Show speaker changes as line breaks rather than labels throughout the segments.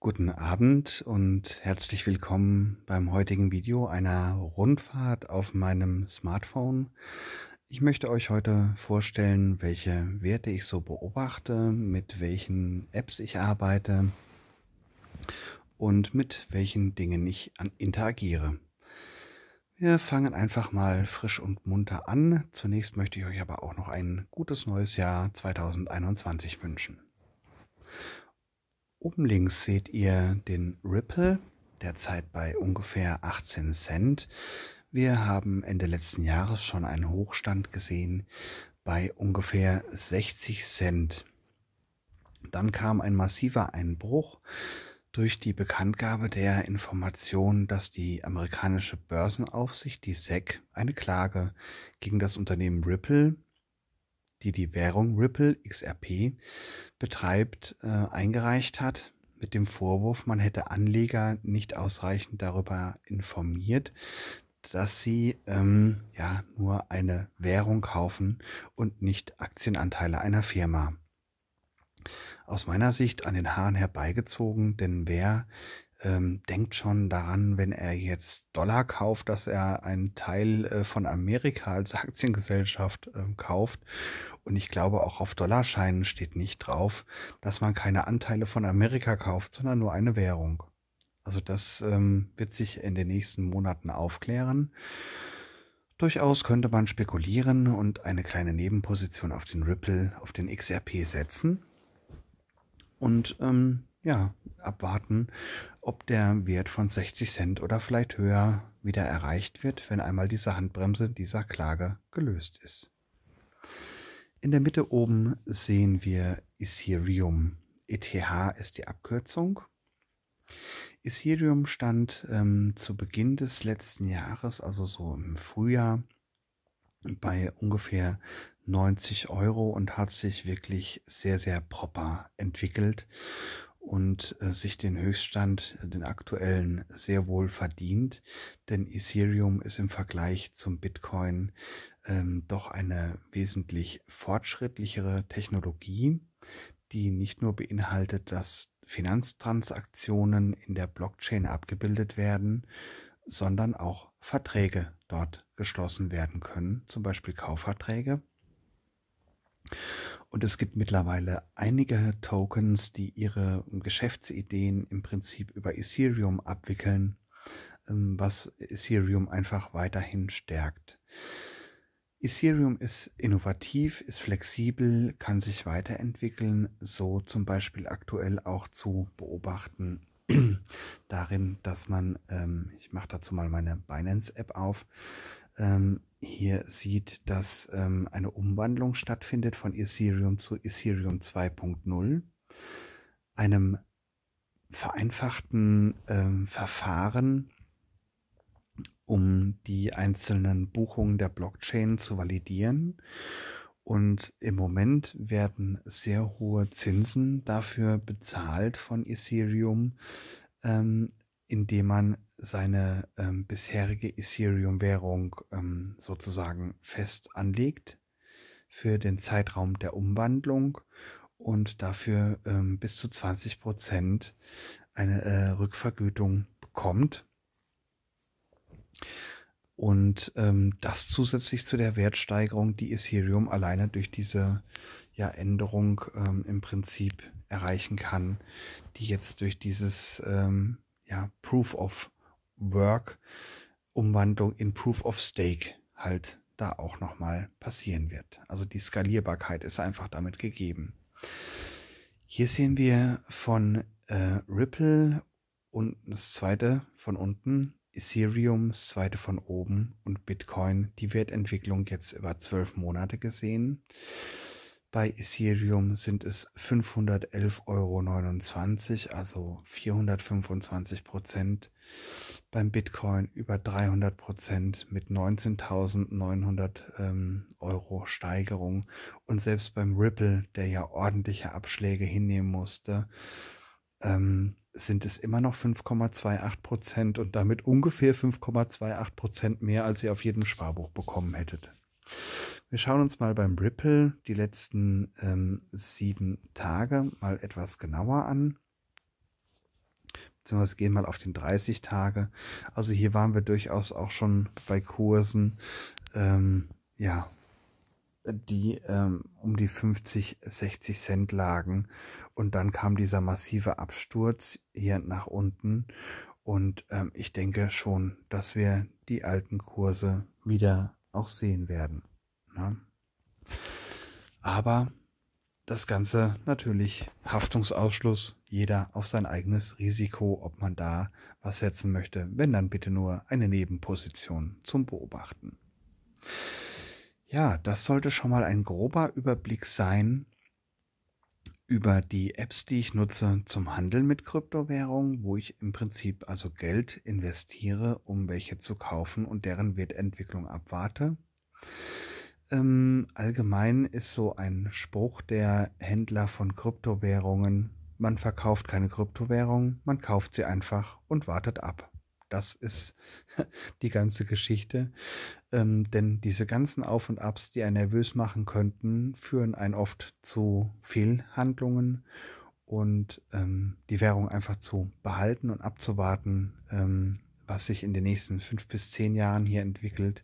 Guten Abend und herzlich willkommen beim heutigen Video einer Rundfahrt auf meinem Smartphone. Ich möchte euch heute vorstellen, welche Werte ich so beobachte, mit welchen Apps ich arbeite und mit welchen Dingen ich interagiere. Wir fangen einfach mal frisch und munter an. Zunächst möchte ich euch aber auch noch ein gutes neues Jahr 2021 wünschen. Oben links seht ihr den Ripple, derzeit bei ungefähr 18 Cent. Wir haben Ende letzten Jahres schon einen Hochstand gesehen bei ungefähr 60 Cent. Dann kam ein massiver Einbruch durch die Bekanntgabe der Information, dass die amerikanische Börsenaufsicht, die SEC, eine Klage gegen das Unternehmen Ripple die die Währung Ripple XRP betreibt, äh, eingereicht hat mit dem Vorwurf, man hätte Anleger nicht ausreichend darüber informiert, dass sie ähm, ja nur eine Währung kaufen und nicht Aktienanteile einer Firma. Aus meiner Sicht an den Haaren herbeigezogen, denn wer ähm, denkt schon daran, wenn er jetzt Dollar kauft, dass er einen Teil äh, von Amerika als Aktiengesellschaft äh, kauft. Und ich glaube, auch auf Dollarscheinen steht nicht drauf, dass man keine Anteile von Amerika kauft, sondern nur eine Währung. Also das ähm, wird sich in den nächsten Monaten aufklären. Durchaus könnte man spekulieren und eine kleine Nebenposition auf den Ripple, auf den XRP setzen. Und ähm, ja, abwarten, ob der Wert von 60 Cent oder vielleicht höher wieder erreicht wird, wenn einmal diese Handbremse dieser Klage gelöst ist. In der Mitte oben sehen wir Ethereum. ETH ist die Abkürzung. Ethereum stand ähm, zu Beginn des letzten Jahres, also so im Frühjahr, bei ungefähr 90 Euro und hat sich wirklich sehr, sehr proper entwickelt und äh, sich den Höchststand, äh, den aktuellen, sehr wohl verdient, denn Ethereum ist im Vergleich zum Bitcoin ähm, doch eine wesentlich fortschrittlichere Technologie, die nicht nur beinhaltet, dass Finanztransaktionen in der Blockchain abgebildet werden, sondern auch Verträge dort geschlossen werden können, zum Beispiel Kaufverträge und es gibt mittlerweile einige Tokens, die ihre Geschäftsideen im Prinzip über Ethereum abwickeln, ähm, was Ethereum einfach weiterhin stärkt. Ethereum ist innovativ, ist flexibel, kann sich weiterentwickeln, so zum Beispiel aktuell auch zu beobachten darin, dass man, ähm, ich mache dazu mal meine Binance-App auf, ähm, hier sieht, dass ähm, eine Umwandlung stattfindet von Ethereum zu Ethereum 2.0, einem vereinfachten ähm, Verfahren, um die einzelnen Buchungen der Blockchain zu validieren. Und im Moment werden sehr hohe Zinsen dafür bezahlt von Ethereum, ähm, indem man seine ähm, bisherige Ethereum-Währung ähm, sozusagen fest anlegt für den Zeitraum der Umwandlung und dafür ähm, bis zu 20 Prozent eine äh, Rückvergütung bekommt. Und ähm, das zusätzlich zu der Wertsteigerung, die Ethereum alleine durch diese ja, Änderung ähm, im Prinzip erreichen kann, die jetzt durch dieses ähm, ja, Proof of Work Umwandlung in Proof of Stake halt da auch nochmal passieren wird. Also die Skalierbarkeit ist einfach damit gegeben. Hier sehen wir von äh, Ripple und das zweite von unten, Ethereum, das zweite von oben und Bitcoin die Wertentwicklung jetzt über zwölf Monate gesehen. Bei Ethereum sind es 511,29 Euro also 425 Prozent. Beim Bitcoin über 300 Prozent mit 19.900 ähm, Euro Steigerung. Und selbst beim Ripple, der ja ordentliche Abschläge hinnehmen musste, ähm, sind es immer noch 5,28 Prozent und damit ungefähr 5,28 Prozent mehr, als ihr auf jedem Sparbuch bekommen hättet. Wir schauen uns mal beim Ripple die letzten ähm, sieben Tage mal etwas genauer an. Beziehungsweise gehen mal auf den 30 Tage. Also hier waren wir durchaus auch schon bei Kursen, ähm, ja, die ähm, um die 50, 60 Cent lagen. Und dann kam dieser massive Absturz hier nach unten. Und ähm, ich denke schon, dass wir die alten Kurse wieder auch sehen werden. Ja. Aber das Ganze natürlich Haftungsausschluss, jeder auf sein eigenes Risiko, ob man da was setzen möchte, wenn dann bitte nur eine Nebenposition zum Beobachten. Ja, das sollte schon mal ein grober Überblick sein über die Apps, die ich nutze zum Handeln mit Kryptowährungen, wo ich im Prinzip also Geld investiere, um welche zu kaufen und deren Wertentwicklung abwarte. Ähm, allgemein ist so ein Spruch der Händler von Kryptowährungen, man verkauft keine Kryptowährung, man kauft sie einfach und wartet ab. Das ist die ganze Geschichte. Ähm, denn diese ganzen Auf und Abs, die einen nervös machen könnten, führen einen oft zu Fehlhandlungen. Und ähm, die Währung einfach zu behalten und abzuwarten, ähm, was sich in den nächsten fünf bis zehn Jahren hier entwickelt,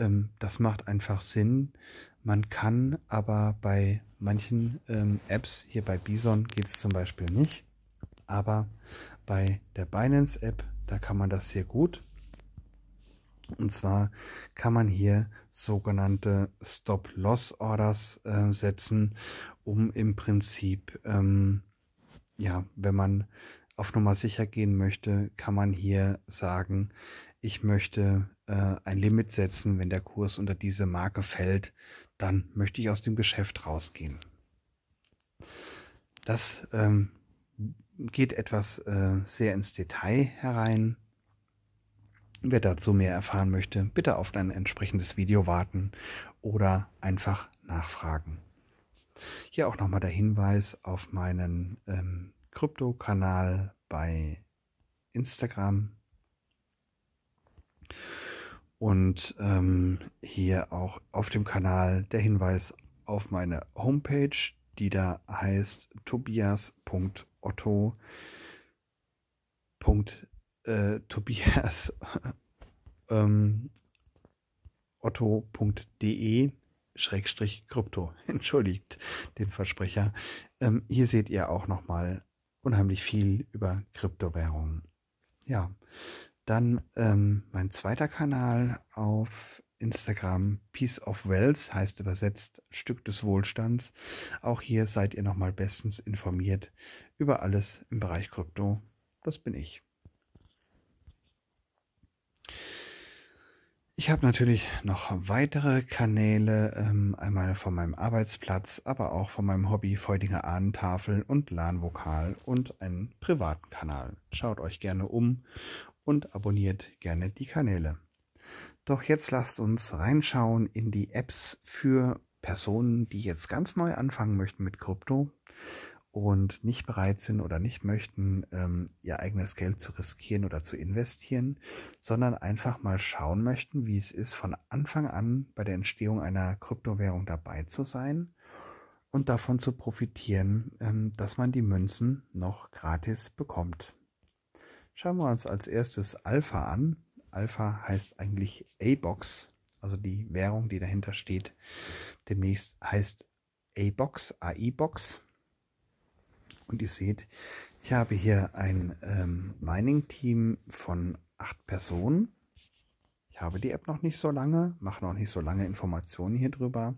ähm, das macht einfach Sinn. Man kann aber bei manchen ähm, Apps, hier bei Bison geht es zum Beispiel nicht, aber bei der Binance App, da kann man das sehr gut. Und zwar kann man hier sogenannte Stop-Loss-Orders äh, setzen, um im Prinzip, ähm, ja, wenn man auf Nummer sicher gehen möchte, kann man hier sagen, ich möchte äh, ein Limit setzen, wenn der Kurs unter diese Marke fällt, dann möchte ich aus dem Geschäft rausgehen. Das ähm, geht etwas äh, sehr ins Detail herein. Wer dazu mehr erfahren möchte, bitte auf ein entsprechendes Video warten oder einfach nachfragen. Hier auch nochmal der Hinweis auf meinen ähm, Krypto-Kanal bei Instagram und ähm, hier auch auf dem Kanal der Hinweis auf meine Homepage, die da heißt tobias.otto. Äh, tobias ähm, otto.de Schrägstrich Krypto. Entschuldigt den Versprecher. Ähm, hier seht ihr auch nochmal unheimlich viel über Kryptowährungen. Ja, dann ähm, mein zweiter Kanal auf Instagram, Peace of Wells, heißt übersetzt Stück des Wohlstands. Auch hier seid ihr nochmal bestens informiert über alles im Bereich Krypto. Das bin ich. Ich habe natürlich noch weitere Kanäle, ähm, einmal von meinem Arbeitsplatz, aber auch von meinem Hobby Feudinger Ahnentafel und LAN-Vokal und einen privaten Kanal. Schaut euch gerne um und abonniert gerne die Kanäle. Doch jetzt lasst uns reinschauen in die Apps für Personen, die jetzt ganz neu anfangen möchten mit Krypto und nicht bereit sind oder nicht möchten, ähm, ihr eigenes Geld zu riskieren oder zu investieren, sondern einfach mal schauen möchten, wie es ist, von Anfang an bei der Entstehung einer Kryptowährung dabei zu sein und davon zu profitieren, ähm, dass man die Münzen noch gratis bekommt. Schauen wir uns als erstes Alpha an. Alpha heißt eigentlich A-Box, also die Währung, die dahinter steht. Demnächst heißt A-Box, AI-Box. Und ihr seht, ich habe hier ein ähm, Mining-Team von acht Personen. Ich habe die App noch nicht so lange, mache noch nicht so lange Informationen hier drüber.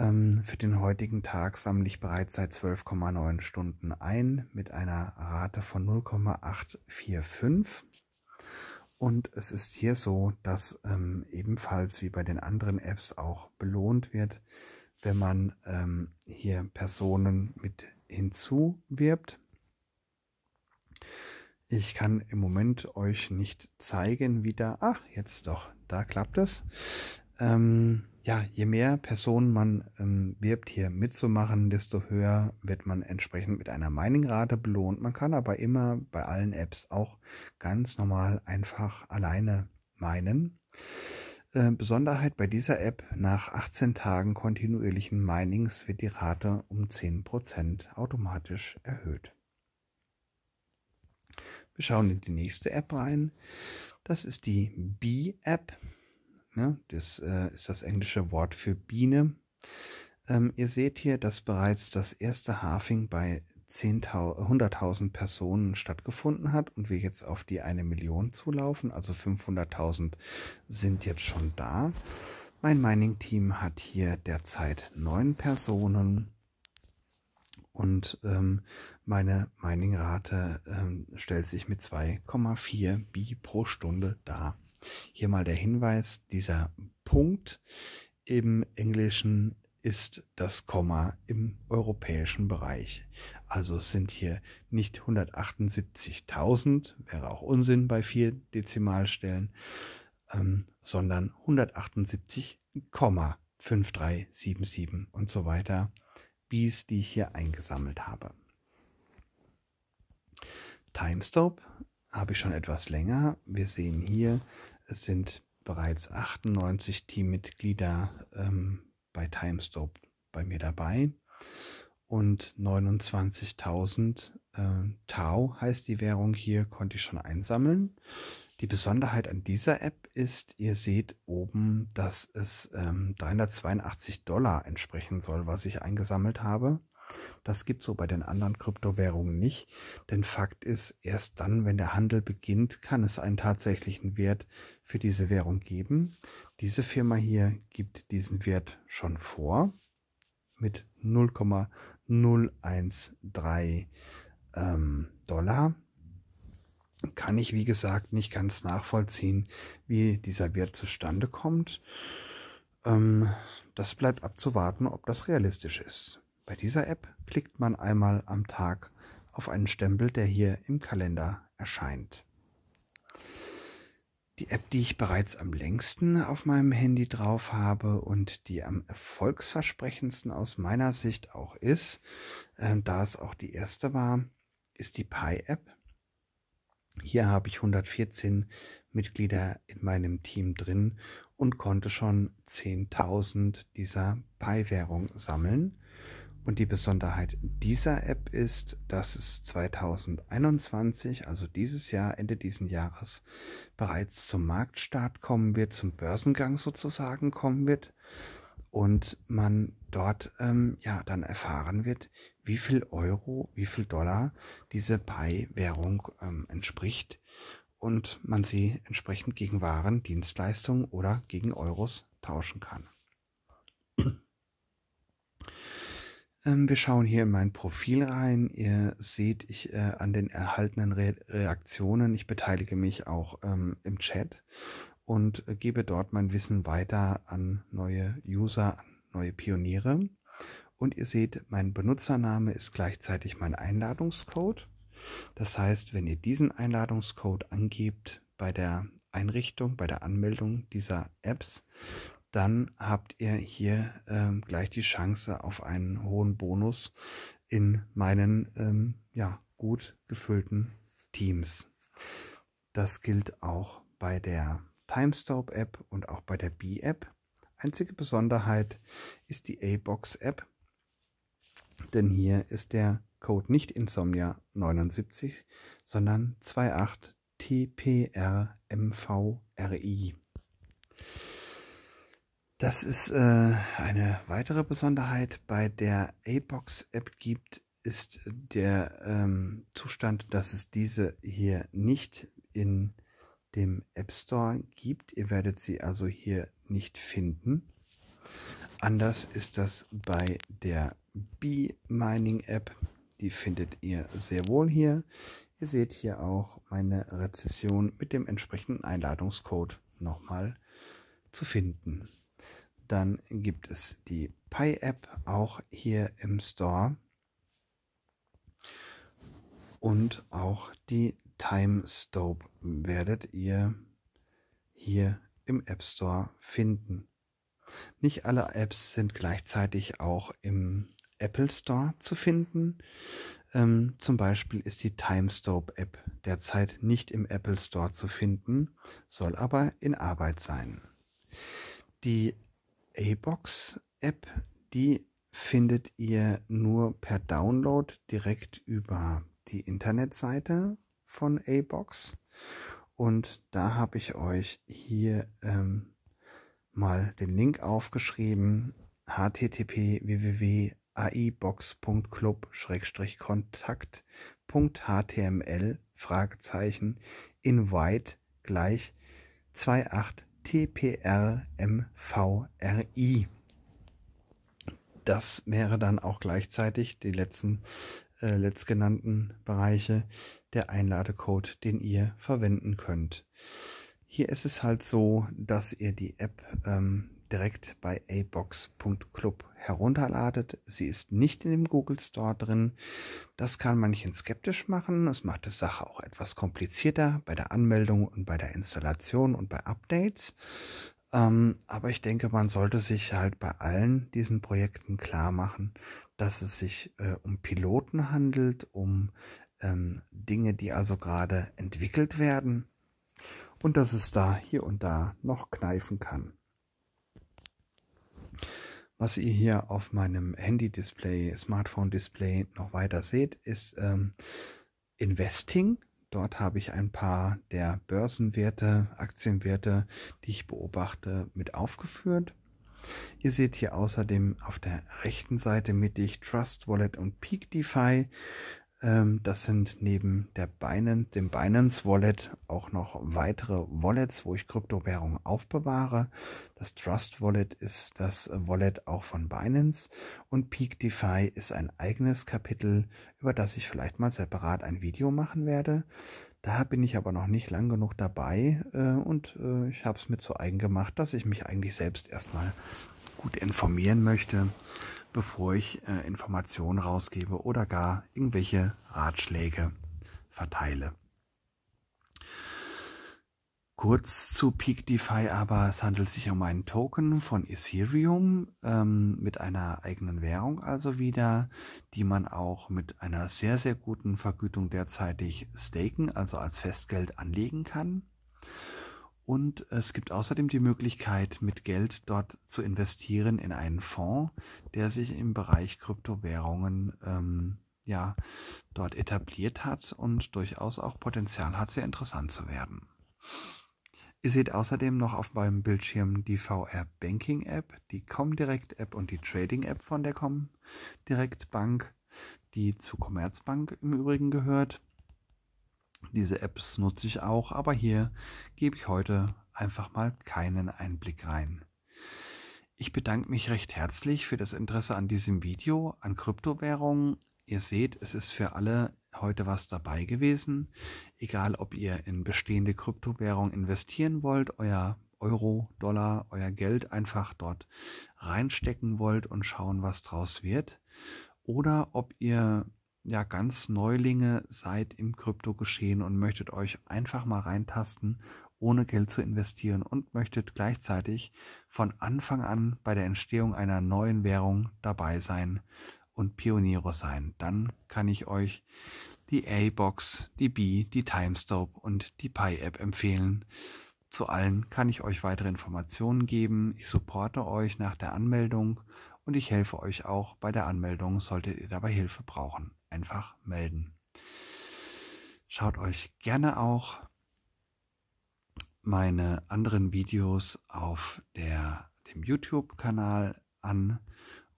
Ähm, für den heutigen Tag sammle ich bereits seit 12,9 Stunden ein mit einer Rate von 0,845. Und es ist hier so, dass ähm, ebenfalls wie bei den anderen Apps auch belohnt wird, wenn man ähm, hier Personen mit hinzuwirbt. Ich kann im Moment euch nicht zeigen, wie da, ach, jetzt doch, da klappt es. Ähm, ja, je mehr Personen man ähm, wirbt, hier mitzumachen, desto höher wird man entsprechend mit einer Mining-Rate belohnt. Man kann aber immer bei allen Apps auch ganz normal einfach alleine meinen. Äh, Besonderheit bei dieser App, nach 18 Tagen kontinuierlichen Minings wird die Rate um 10% automatisch erhöht. Wir schauen in die nächste App rein. Das ist die B-App. Ne? Das äh, ist das englische Wort für Biene. Ähm, ihr seht hier, dass bereits das erste Hafing bei 100.000 Personen stattgefunden hat und wir jetzt auf die eine Million zulaufen. Also 500.000 sind jetzt schon da. Mein Mining-Team hat hier derzeit neun Personen und ähm, meine Mining-Rate ähm, stellt sich mit 2,4 Bi pro Stunde dar. Hier mal der Hinweis, dieser Punkt im Englischen ist das Komma im europäischen Bereich. Also es sind hier nicht 178.000, wäre auch Unsinn bei vier Dezimalstellen, ähm, sondern 178,5377 und so weiter, bis die ich hier eingesammelt habe. Timestop habe ich schon etwas länger. Wir sehen hier es sind bereits 98 Teammitglieder ähm, bei TimeStop bei mir dabei und 29.000 äh, Tau heißt die Währung hier, konnte ich schon einsammeln. Die Besonderheit an dieser App ist, ihr seht oben, dass es ähm, 382 Dollar entsprechen soll, was ich eingesammelt habe. Das gibt so bei den anderen Kryptowährungen nicht, denn Fakt ist, erst dann, wenn der Handel beginnt, kann es einen tatsächlichen Wert für diese Währung geben. Diese Firma hier gibt diesen Wert schon vor mit 0,013 ähm, Dollar kann ich, wie gesagt, nicht ganz nachvollziehen, wie dieser Wert zustande kommt. Ähm, das bleibt abzuwarten, ob das realistisch ist. Bei dieser App klickt man einmal am Tag auf einen Stempel, der hier im Kalender erscheint. Die App, die ich bereits am längsten auf meinem Handy drauf habe und die am erfolgsversprechendsten aus meiner Sicht auch ist, äh, da es auch die erste war, ist die Pi-App. Hier habe ich 114 Mitglieder in meinem Team drin und konnte schon 10.000 dieser Pi-Währung sammeln. Und die Besonderheit dieser App ist, dass es 2021, also dieses Jahr, Ende dieses Jahres, bereits zum Marktstart kommen wird, zum Börsengang sozusagen kommen wird. Und man dort ähm, ja dann erfahren wird, wie viel Euro, wie viel Dollar diese Pi-Währung ähm, entspricht und man sie entsprechend gegen Waren, Dienstleistungen oder gegen Euros tauschen kann. Ähm, wir schauen hier in mein Profil rein. Ihr seht ich äh, an den erhaltenen Re Reaktionen. Ich beteilige mich auch ähm, im Chat und äh, gebe dort mein Wissen weiter an neue User, an neue Pioniere. Und ihr seht, mein Benutzername ist gleichzeitig mein Einladungscode. Das heißt, wenn ihr diesen Einladungscode angebt bei der Einrichtung, bei der Anmeldung dieser Apps, dann habt ihr hier ähm, gleich die Chance auf einen hohen Bonus in meinen ähm, ja, gut gefüllten Teams. Das gilt auch bei der Timestop-App und auch bei der B-App. Einzige Besonderheit ist die A-Box-App, denn hier ist der Code nicht Insomnia 79, sondern 28 TPRMVRI. Das ist äh, eine weitere Besonderheit bei der APOX-App gibt, ist der ähm, Zustand, dass es diese hier nicht in dem App Store gibt. Ihr werdet sie also hier nicht finden. Anders ist das bei der B-Mining-App. Die findet ihr sehr wohl hier. Ihr seht hier auch meine Rezession mit dem entsprechenden Einladungscode nochmal zu finden. Dann gibt es die Pi App auch hier im Store und auch die Time Stope werdet ihr hier im App Store finden. Nicht alle Apps sind gleichzeitig auch im Apple Store zu finden. Ähm, zum Beispiel ist die TimeStope App derzeit nicht im Apple Store zu finden, soll aber in Arbeit sein. Die A-Box-App, die findet ihr nur per Download direkt über die Internetseite von A-Box. Und da habe ich euch hier ähm, mal den Link aufgeschrieben: http www.aibox.club-kontakt.html Fragezeichen invite gleich 28 TPRMVRI. Das wäre dann auch gleichzeitig die letzten äh, letztgenannten Bereiche der Einladecode, den ihr verwenden könnt. Hier ist es halt so, dass ihr die App ähm, direkt bei abox.club herunterladet. Sie ist nicht in dem Google Store drin. Das kann manchen skeptisch machen. Es macht die Sache auch etwas komplizierter bei der Anmeldung und bei der Installation und bei Updates. Ähm, aber ich denke, man sollte sich halt bei allen diesen Projekten klar machen, dass es sich äh, um Piloten handelt, um ähm, Dinge, die also gerade entwickelt werden und dass es da hier und da noch kneifen kann. Was ihr hier auf meinem Handy-Display, Smartphone-Display noch weiter seht, ist ähm, Investing. Dort habe ich ein paar der Börsenwerte, Aktienwerte, die ich beobachte, mit aufgeführt. Ihr seht hier außerdem auf der rechten Seite mittig Trust Wallet und Peak DeFi. Ähm, das sind neben der Binance, dem Binance Wallet auch noch weitere Wallets, wo ich Kryptowährungen aufbewahre. Das Trust Wallet ist das Wallet auch von Binance und Peak DeFi ist ein eigenes Kapitel, über das ich vielleicht mal separat ein Video machen werde. Da bin ich aber noch nicht lang genug dabei äh, und äh, ich habe es mir zu eigen gemacht, dass ich mich eigentlich selbst erstmal gut informieren möchte bevor ich äh, Informationen rausgebe oder gar irgendwelche Ratschläge verteile. Kurz zu Peak DeFi aber, es handelt sich um einen Token von Ethereum ähm, mit einer eigenen Währung also wieder, die man auch mit einer sehr, sehr guten Vergütung derzeitig staken, also als Festgeld anlegen kann. Und es gibt außerdem die Möglichkeit, mit Geld dort zu investieren in einen Fonds, der sich im Bereich Kryptowährungen ähm, ja, dort etabliert hat und durchaus auch Potenzial hat, sehr interessant zu werden. Ihr seht außerdem noch auf meinem Bildschirm die VR Banking App, die Comdirect App und die Trading App von der Comdirect Bank, die zu Commerzbank im Übrigen gehört. Diese Apps nutze ich auch, aber hier gebe ich heute einfach mal keinen Einblick rein. Ich bedanke mich recht herzlich für das Interesse an diesem Video, an Kryptowährungen. Ihr seht, es ist für alle heute was dabei gewesen. Egal, ob ihr in bestehende Kryptowährungen investieren wollt, euer Euro, Dollar, euer Geld einfach dort reinstecken wollt und schauen, was draus wird. Oder ob ihr ja ganz Neulinge seid im Krypto-Geschehen und möchtet euch einfach mal reintasten, ohne Geld zu investieren und möchtet gleichzeitig von Anfang an bei der Entstehung einer neuen Währung dabei sein und Pioniere sein, dann kann ich euch die A-Box, die B, die Timescope und die Pi-App empfehlen. Zu allen kann ich euch weitere Informationen geben. Ich supporte euch nach der Anmeldung und ich helfe euch auch bei der Anmeldung, solltet ihr dabei Hilfe brauchen. Einfach melden. Schaut euch gerne auch meine anderen Videos auf der, dem YouTube-Kanal an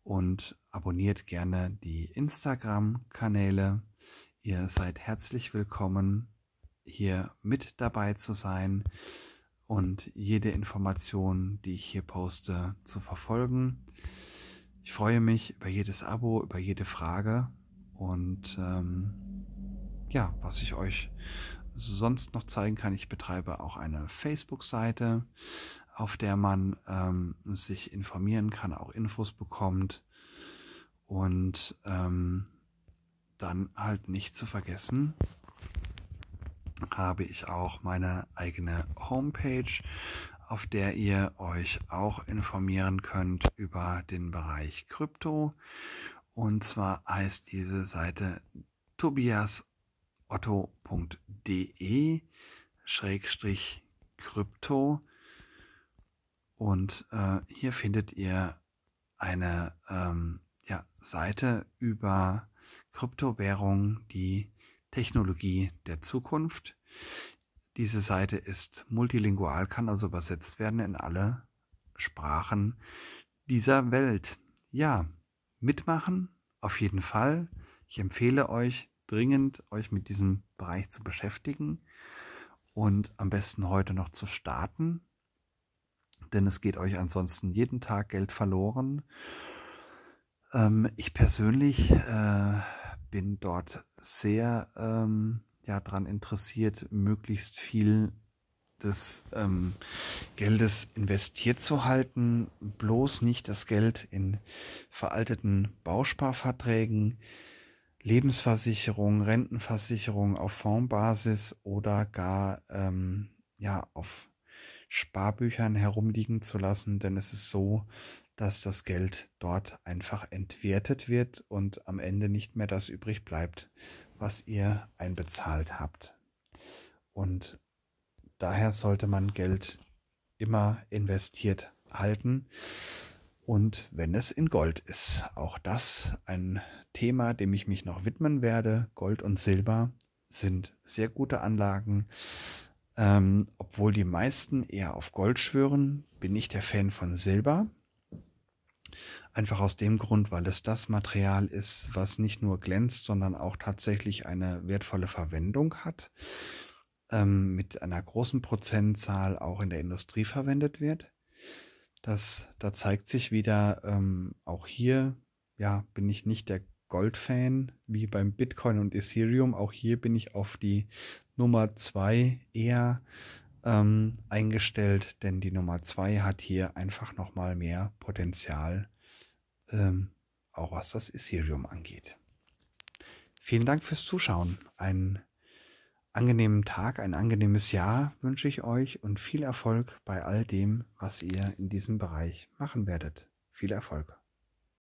und abonniert gerne die Instagram-Kanäle. Ihr seid herzlich willkommen, hier mit dabei zu sein und jede Information, die ich hier poste, zu verfolgen. Ich freue mich über jedes Abo, über jede Frage und ähm, ja, was ich euch sonst noch zeigen kann, ich betreibe auch eine Facebook-Seite, auf der man ähm, sich informieren kann, auch Infos bekommt und ähm, dann halt nicht zu vergessen, habe ich auch meine eigene Homepage, auf der ihr euch auch informieren könnt über den Bereich Krypto. Und zwar heißt diese Seite tobiasotto.de schrägstrich Krypto. Und äh, hier findet ihr eine ähm, ja, Seite über Kryptowährungen, die Technologie der Zukunft. Diese Seite ist multilingual, kann also übersetzt werden in alle Sprachen dieser Welt. Ja, mitmachen, auf jeden Fall. Ich empfehle euch dringend, euch mit diesem Bereich zu beschäftigen und am besten heute noch zu starten, denn es geht euch ansonsten jeden Tag Geld verloren. Ähm, ich persönlich äh, bin dort sehr ähm, ja daran interessiert, möglichst viel des ähm, Geldes investiert zu halten, bloß nicht das Geld in veralteten Bausparverträgen, Lebensversicherung, Rentenversicherung auf Fondsbasis oder gar ähm, ja auf Sparbüchern herumliegen zu lassen, denn es ist so, dass das Geld dort einfach entwertet wird und am Ende nicht mehr das übrig bleibt, was ihr einbezahlt habt. Und daher sollte man Geld immer investiert halten. Und wenn es in Gold ist, auch das ein Thema, dem ich mich noch widmen werde. Gold und Silber sind sehr gute Anlagen. Ähm, obwohl die meisten eher auf Gold schwören, bin ich der Fan von Silber. Einfach aus dem Grund, weil es das Material ist, was nicht nur glänzt, sondern auch tatsächlich eine wertvolle Verwendung hat, ähm, mit einer großen Prozentzahl auch in der Industrie verwendet wird. Das, da zeigt sich wieder, ähm, auch hier, ja, bin ich nicht der Goldfan wie beim Bitcoin und Ethereum. Auch hier bin ich auf die Nummer zwei eher ähm, eingestellt, denn die Nummer 2 hat hier einfach nochmal mehr Potenzial, ähm, auch was das Ethereum angeht. Vielen Dank fürs Zuschauen. Einen angenehmen Tag, ein angenehmes Jahr wünsche ich euch und viel Erfolg bei all dem, was ihr in diesem Bereich machen werdet. Viel Erfolg.